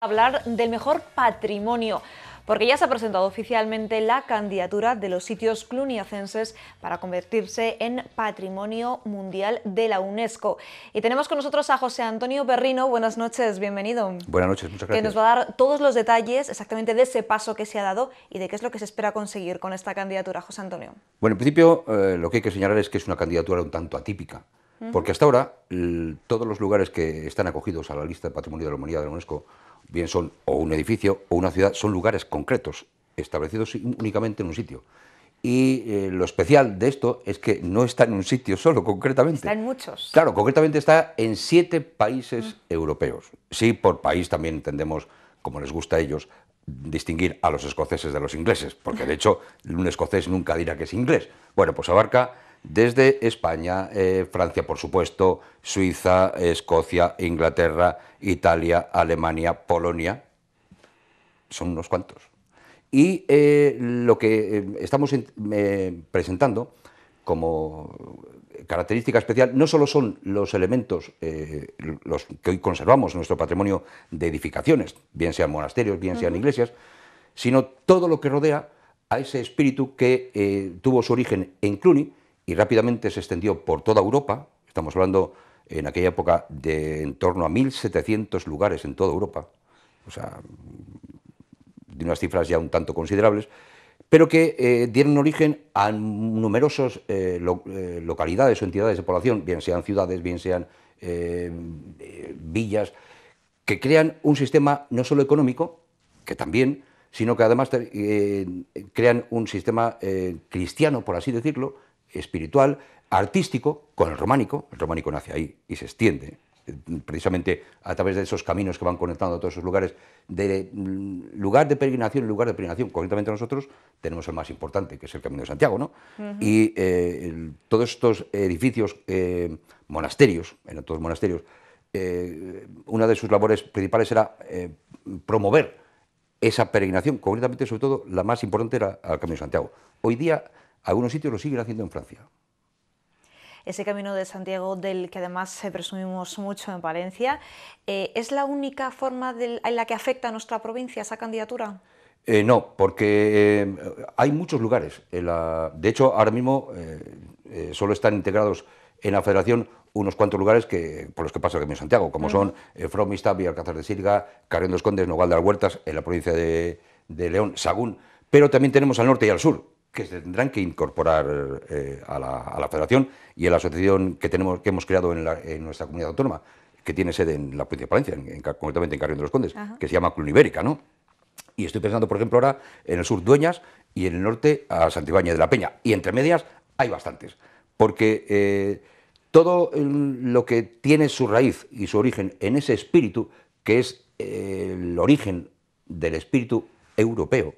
hablar del mejor patrimonio, porque ya se ha presentado oficialmente la candidatura de los sitios cluniacenses para convertirse en Patrimonio Mundial de la UNESCO. Y tenemos con nosotros a José Antonio Berrino. Buenas noches, bienvenido. Buenas noches, muchas gracias. Que nos va a dar todos los detalles exactamente de ese paso que se ha dado y de qué es lo que se espera conseguir con esta candidatura, José Antonio. Bueno, en principio eh, lo que hay que señalar es que es una candidatura un tanto atípica. Porque hasta ahora todos los lugares que están acogidos a la lista de Patrimonio de la Humanidad de la UNESCO, bien son o un edificio o una ciudad, son lugares concretos, establecidos únicamente en un sitio. Y eh, lo especial de esto es que no está en un sitio solo, concretamente. Está en muchos. Claro, concretamente está en siete países europeos. Sí, por país también entendemos, como les gusta a ellos, distinguir a los escoceses de los ingleses, porque de hecho un escocés nunca dirá que es inglés. Bueno, pues abarca desde España, eh, Francia, por supuesto, Suiza, Escocia, Inglaterra, Italia, Alemania, Polonia. Son unos cuantos. Y eh, lo que eh, estamos presentando como característica especial no solo son los elementos los que hoy conservamos nuestro patrimonio de edificaciones, bien sean monasterios, bien sean iglesias, sino todo lo que rodea a ese espíritu que tuvo su origen en Cluny y rápidamente se extendió por toda Europa, estamos hablando en aquella época de en torno a 1.700 lugares en toda Europa, o sea, de unas cifras ya un tanto considerables, pero que eh, dieron origen a numerosas eh, eh, localidades o entidades de población, bien sean ciudades, bien sean villas, que crean un sistema no solo económico, que también, sino que además crean un sistema cristiano, por así decirlo, espiritual, artístico, con el románico, el románico nace ahí y se extiende eh, precisamente a través de esos caminos que van conectando a todos esos lugares, de mm, lugar de peregrinación en lugar de peregrinación, concretamente nosotros tenemos el más importante, que es el Camino de Santiago, ¿no? Y eh, todos estos edificios, eh, monasterios, en todos monasterios, una de sus labores principales era promover esa peregrinación, concretamente sobre todo la más importante era el Camino de Santiago. Hoy día algunos sitios lo siguen haciendo en Francia. Ese camino de Santiago, del que además se eh, presumimos mucho en Valencia, eh, ¿es la única forma en la que afecta a nuestra provincia esa candidatura? Eh, no, porque hay muchos lugares. de hecho, ahora mismo solo están integrados en la federación unos cuantos lugares que, por los que pasa el Camino de Santiago, como son fromista y Alcázar de Silga, Carrión dos Condes, Nogal de las Huertas, en la provincia de León, Sagún, pero también tenemos al norte y al sur, que se tendrán que incorporar eh, a, la, federación y a la asociación que, tenemos, que hemos creado en, nuestra comunidad autónoma, que tiene sede en la provincia de Palencia, concretamente en Carrión de los Condes, que se llama Clunibérica, ¿no? Y estoy pensando, por ejemplo, ahora en el sur Dueñas y en el norte a Santibáñez de la Peña. Y entre medias hay bastantes, porque eh, todo mm, lo que tiene su raíz y su origen en ese espíritu, que es eh, el origen del espíritu europeo,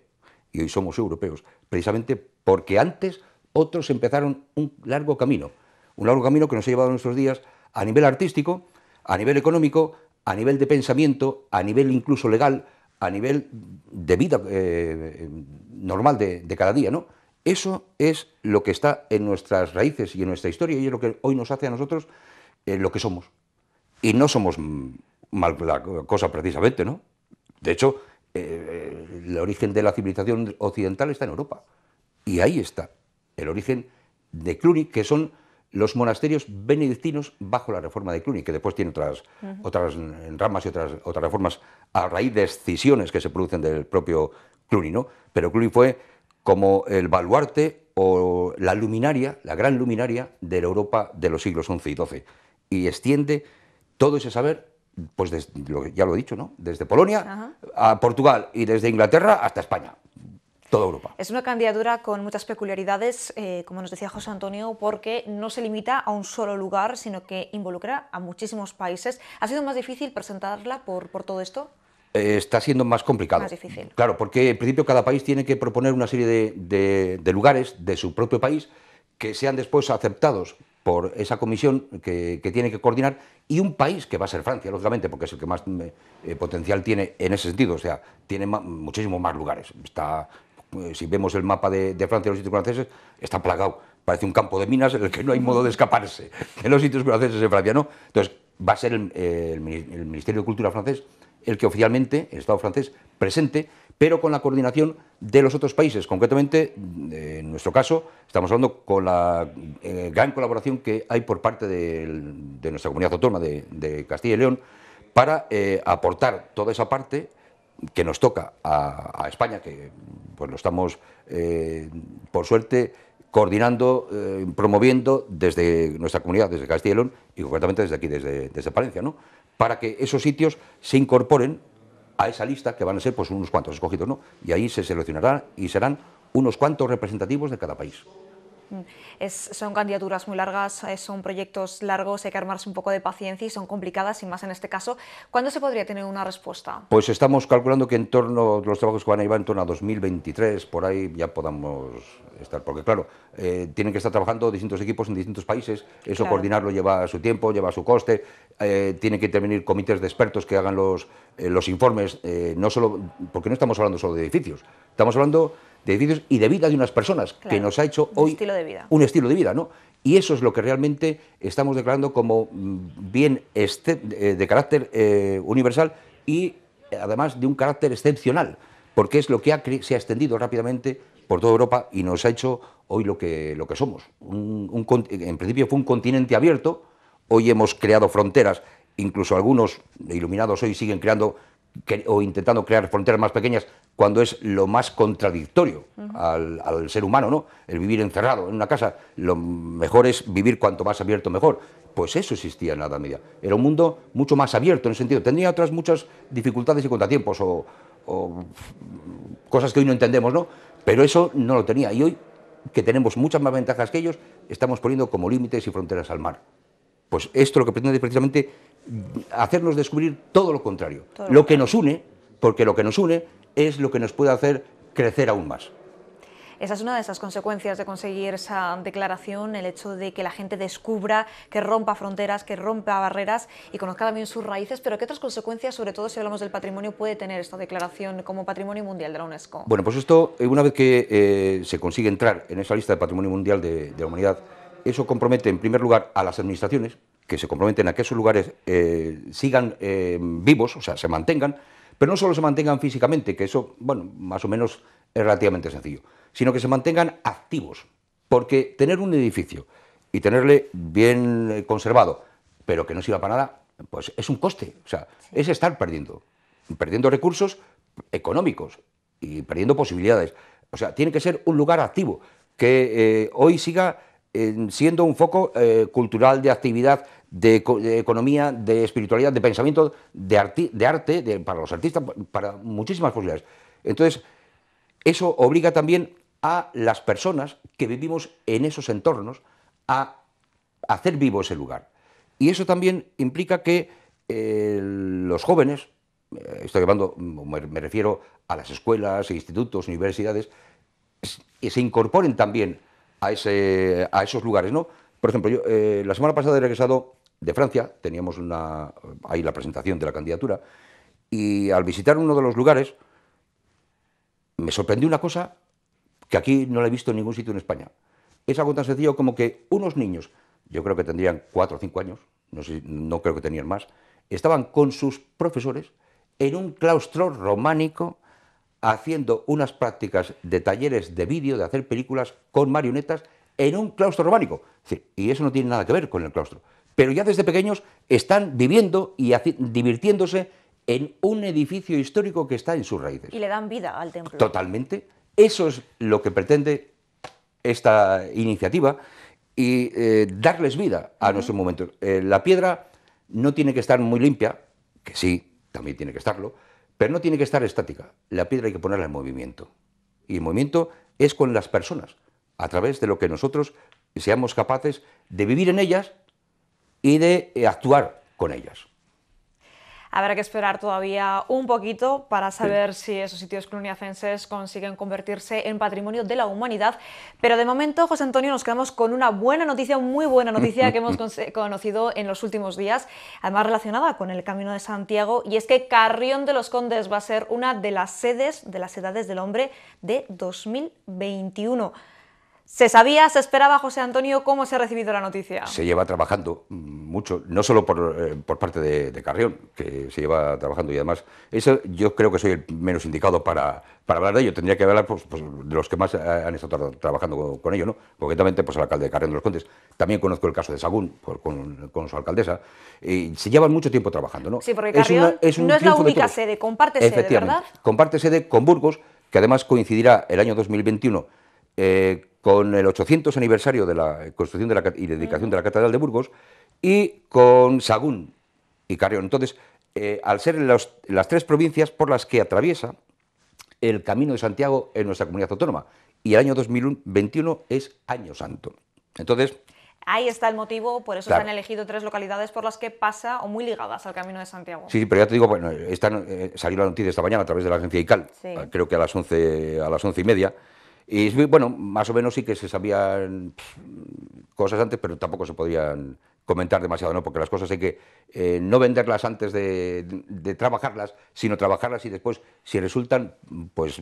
y hoy somos europeos, precisamente porque antes otros empezaron un largo camino, un largo camino que nos ha llevado a nuestros días a nivel artístico, a nivel económico, a nivel de pensamiento, a nivel incluso legal, a nivel de vida eh, normal de, cada día, ¿no? Eso es lo que está en nuestras raíces y en nuestra historia y es lo que hoy nos hace a nosotros eh, lo que somos. Y no somos mal la cosa precisamente, ¿no? De hecho, eh, el origen de la civilización occidental está en Europa. Y ahí está el origen de Cluny, que son los monasterios benedictinos bajo la reforma de Cluny, que después tiene otras, otras ramas y otras, otras reformas a raíz de escisiones que se producen del propio Cluny, ¿no? Pero Cluny fue como el baluarte o la luminaria, la gran luminaria de la Europa de los siglos XI y XII. Y extiende todo ese saber, pues ya lo he dicho, ¿no? Desde Polonia a Portugal y desde Inglaterra hasta España toda Europa. Es una candidatura con muchas peculiaridades, eh, como nos decía José Antonio, porque no se limita a un solo lugar, sino que involucra a muchísimos países. ¿Ha sido más difícil presentarla por, todo esto? Eh, está siendo más complicado. Más difícil. Claro, porque en principio cada país tiene que proponer una serie de, lugares de su propio país que sean después aceptados por esa comisión que, tiene que coordinar y un país que va a ser Francia, lógicamente, porque es el que más eh, potencial tiene en ese sentido, o sea, tiene muchísimos más lugares. Está pues, si vemos el mapa de, Francia y los sitios franceses, está plagado. Parece un campo de minas en el que no hay modo de escaparse en los sitios franceses en Francia, ¿no? Entonces, va a ser eh, el, Ministerio de Cultura francés el que oficialmente, el Estado francés, presente, pero con la coordinación de los otros países. Concretamente, en nuestro caso, estamos hablando con la eh, gran colaboración que hay por parte de, nuestra comunidad autónoma de, Castilla y León para eh, aportar toda esa parte que nos toca a, España, que pues lo estamos, eh, por suerte, coordinando, eh, promoviendo desde nuestra comunidad, desde Castilla y León, y concretamente desde aquí, desde, desde Palencia, ¿no? para que esos sitios se incorporen a esa lista, que van a ser pues, unos cuantos escogidos, ¿no? y ahí se seleccionarán y serán unos cuantos representativos de cada país son candidaturas muy largas, eh, son proyectos largos, hay que armarse un poco de paciencia y son complicadas y más en este caso. ¿Cuándo se podría tener una respuesta? Pues estamos calculando que en torno, a los trabajos que van a ir en torno a 2023, por ahí ya podamos estar, porque claro, eh, tienen que estar trabajando distintos equipos en distintos países, eso coordinarlo lleva su tiempo, lleva su coste, eh, tienen que intervenir comités de expertos que hagan los, los informes, no solo, porque no estamos hablando solo de edificios, estamos hablando de y de vida de unas personas, que nos ha hecho hoy un estilo de vida. ¿no? Y eso es lo que realmente estamos declarando como mm, bien este, eh, de carácter eh, universal y además de un carácter excepcional, porque es lo que se ha extendido rápidamente por toda Europa y nos ha hecho hoy lo que, lo que somos. en principio fue un continente abierto, hoy hemos creado fronteras, incluso algunos iluminados hoy siguen creando o intentando crear fronteras más pequeñas cuando es lo más contradictorio al, ser humano, ¿no? El vivir encerrado en una casa, lo mejor es vivir cuanto más abierto mejor. Pues eso existía en la Edad Media. Era un mundo mucho más abierto en el sentido. Tenía otras muchas dificultades y contratiempos o, o cosas que hoy no entendemos, ¿no? Pero eso no lo tenía. Y hoy, que tenemos muchas más ventajas que ellos, estamos poniendo como límites y fronteras al mar. Pues esto lo que pretende precisamente hacernos descubrir todo lo contrario. lo que nos une, porque lo que nos une es lo que nos puede hacer crecer aún más. Esa es una de esas consecuencias de conseguir esa declaración, el hecho de que la gente descubra, que rompa fronteras, que rompa barreras y conozca también sus raíces. Pero ¿qué otras consecuencias, sobre todo si hablamos del patrimonio, puede tener esta declaración como Patrimonio Mundial de la UNESCO? Bueno, pues esto, eh, una vez que eh, se consigue entrar en esa lista de Patrimonio Mundial de la Humanidad, eso compromete en primer lugar a las administraciones, que se comprometen a que esos lugares eh, sigan eh, vivos, o sea, se mantengan, pero no solo se mantengan físicamente, que eso, bueno, más o menos es relativamente sencillo, sino que se mantengan activos, porque tener un edificio y tenerle bien eh, conservado, pero que no sirva para nada, pues es un coste, o sea, es estar perdiendo, perdiendo recursos económicos y perdiendo posibilidades. O sea, tiene que ser un lugar activo, que hoy siga siendo un foco eh, cultural de actividad, de, economía, de espiritualidad, de pensamiento, de, de arte, para los artistas, para muchísimas posibilidades. Entonces, eso obliga también a las personas que vivimos en esos entornos a hacer vivo ese lugar. Y eso también implica que eh, los jóvenes, eh, estoy hablando, me, me refiero a las escuelas, institutos, universidades, se incorporen también a, a esos lugares, ¿no? Por ejemplo, yo eh, la semana pasada he regresado de Francia, teníamos una, ahí la presentación de la candidatura, y al visitar uno de los lugares me sorprendió una cosa que aquí no la he visto en ningún sitio en España. Es algo tan sencillo como que unos niños, yo creo que tendrían cuatro o cinco años, no, sé, no creo que tenían más, estaban con sus profesores en un claustro románico haciendo unas prácticas de talleres de vídeo, de hacer películas con marionetas en un claustro románico. y eso no tiene nada que ver con el claustro. Pero ya desde pequeños están viviendo y divirtiéndose en un edificio histórico que está en sus raíces. Y le dan vida al templo. Totalmente. Eso es lo que pretende esta iniciativa y eh, darles vida a nuestro nuestros momentos. Eh, la piedra no tiene que estar muy limpia, que sí, también tiene que estarlo, pero no tiene que estar estática. La piedra hay que ponerla en movimiento. Y el movimiento es con las personas, a través de lo que nosotros seamos capaces de vivir en ellas y de eh, actuar con ellas. Habrá que esperar todavía un poquito para saber si esos sitios cluniacenses consiguen convertirse en patrimonio de la humanidad. Pero de momento, José Antonio, nos quedamos con una buena noticia, muy buena noticia que hemos conocido en los últimos días, además relacionada con el Camino de Santiago, y es que Carrión de los Condes va a ser una de las sedes de las edades del hombre de 2021. ¿Se sabía, se esperaba, José Antonio, cómo se ha recibido la noticia? Se lleva trabajando mucho, no solo por, eh, parte de, Carrión, que se lleva trabajando y además, yo creo que soy el menos indicado para, para hablar de ello. Tendría que hablar pues, pues, de los que más han estado trabajando con, ello, ¿no? Concretamente, pues el alcalde de Carrión de los Condes. También conozco el caso de Sagún, con, su alcaldesa. Y se llevan mucho tiempo trabajando, ¿no? Sí, porque Carrión es un no es la única sede, comparte sede, ¿verdad? Comparte sede con Burgos, que además coincidirá el año 2021 con el 800 aniversario de la construcción y dedicación de la Catedral de Burgos, y con Sagún y Carrión. Entonces, eh, al ser las tres provincias por las que atraviesa el Camino de Santiago en nuestra comunidad autónoma, y el año 2021 es Año Santo. Entonces, Ahí está el motivo, por eso se han elegido tres localidades por las que pasa o muy ligadas al Camino de Santiago. Sí, pero ya te digo, bueno, eh, salió la noticia esta mañana a través de la agencia ICAL, creo que a las a las once y media, y bueno, más o menos sí que se sabían cosas antes, pero tampoco se podían comentar demasiado, ¿no? Porque las cosas hay que eh, no venderlas antes de, trabajarlas, sino trabajarlas y después, si resultan, pues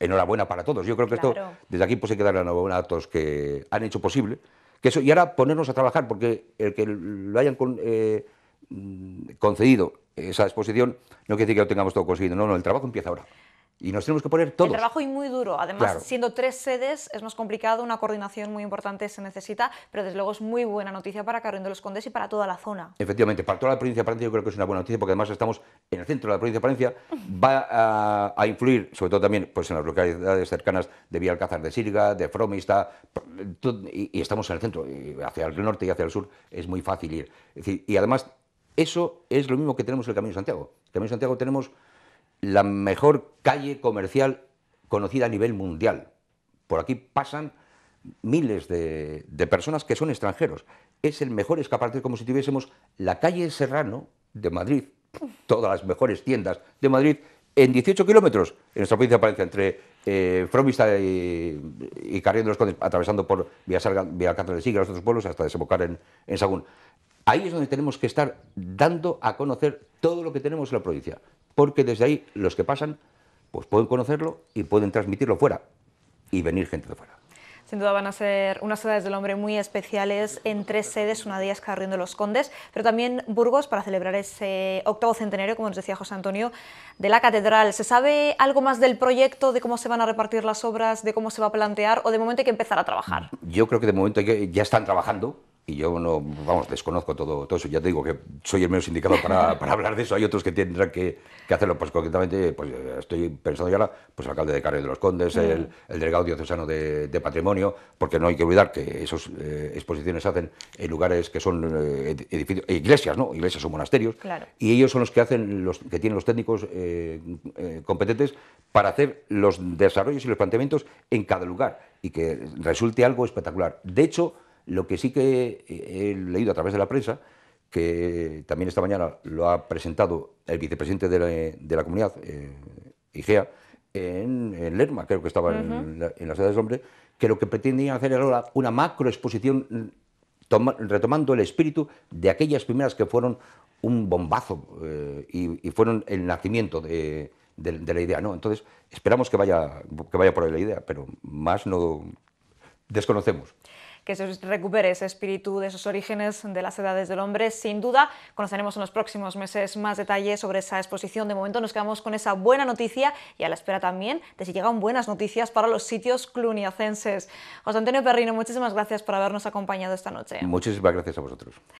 enhorabuena para todos. Yo creo que esto, desde aquí, pues hay que la enhorabuena a todos que han hecho posible. Que eso, y ahora ponernos a trabajar, porque el que lo hayan eh, concedido esa exposición no quiere decir que lo tengamos todo conseguido, no, no, el trabajo empieza ahora. Y nos tenemos que poner todos. El trabajo es muy duro. Además, siendo tres sedes es más complicado, una coordinación muy importante se necesita, pero desde luego es muy buena noticia para Carrión de los Condes y para toda la zona. Efectivamente, para toda la provincia de Palencia yo creo que es una buena noticia porque además estamos en el centro de la provincia de Palencia. Va a, influir, sobre todo también pues, en las localidades cercanas de Alcázar de Sirga, de Fromista, y, estamos en el centro. Y hacia el norte y hacia el sur es muy fácil ir. y además, eso es lo mismo que tenemos en el Camino de Santiago. En el Camino de Santiago tenemos la mejor calle comercial conocida a nivel mundial. Por aquí pasan miles de, personas que son extranjeros. Es el mejor escaparate, como si tuviésemos la calle Serrano de Madrid, todas las mejores tiendas de Madrid, en 18 kilómetros, en nuestra provincia de Palencia, entre eh, y, Carriendo de los Condes, atravesando por Vía y de Sigue, los otros pueblos, hasta desembocar en, en Sagún. Ahí es donde tenemos que estar dando a conocer todo lo que tenemos en la provincia, porque desde ahí los que pasan pues pueden conocerlo y pueden transmitirlo fuera y venir gente de fuera. Sin duda van a ser unas ciudades del hombre muy especiales en tres sedes, una de ellas Carrión de los Condes, pero también Burgos para celebrar ese octavo centenario, como nos decía José Antonio, de la catedral. ¿Se sabe algo más del proyecto, de cómo se van a repartir las obras, de cómo se va a plantear o de momento hay que empezar a trabajar? Yo creo que de momento ya están trabajando, y yo no, vamos, desconozco todo, todo eso. Ya te digo que soy el menos indicado para, hablar de eso. Hay otros que tendrán que, hacerlo. Pues concretamente, pues eh, estoy pensando ya, ahora, pues el alcalde de Carrión de los Condes, mm. el, delegado diocesano de, Patrimonio, porque no hay que olvidar que esas eh, exposiciones se hacen en lugares que son eh, edificios, iglesias, ¿no? Iglesias o monasterios. Y ellos son los que hacen, los que tienen los técnicos competentes para hacer los desarrollos y los planteamientos en cada lugar y que resulte algo espectacular. De hecho, lo que sí que eh, he leído a través de la prensa, que también esta mañana lo ha presentado el vicepresidente de la, comunidad, eh, IGEA, en, Lerma, creo que estaba en, la, en, la, ciudad del hombre, que lo que pretendían hacer era una, macroexposición retomando el espíritu de aquellas primeras que fueron un bombazo eh, y, fueron el nacimiento de, la idea. ¿no? Entonces, esperamos que vaya, que vaya por ahí la idea, pero más no desconocemos que se recupere ese espíritu de esos orígenes de las edades del hombre. Sin duda, conoceremos en los próximos meses más detalles sobre esa exposición. De momento nos quedamos con esa buena noticia y a la espera también de si llegan buenas noticias para los sitios cluniacenses. José Antonio Perrino, muchísimas gracias por habernos acompañado esta noche. Muchísimas gracias a vosotros.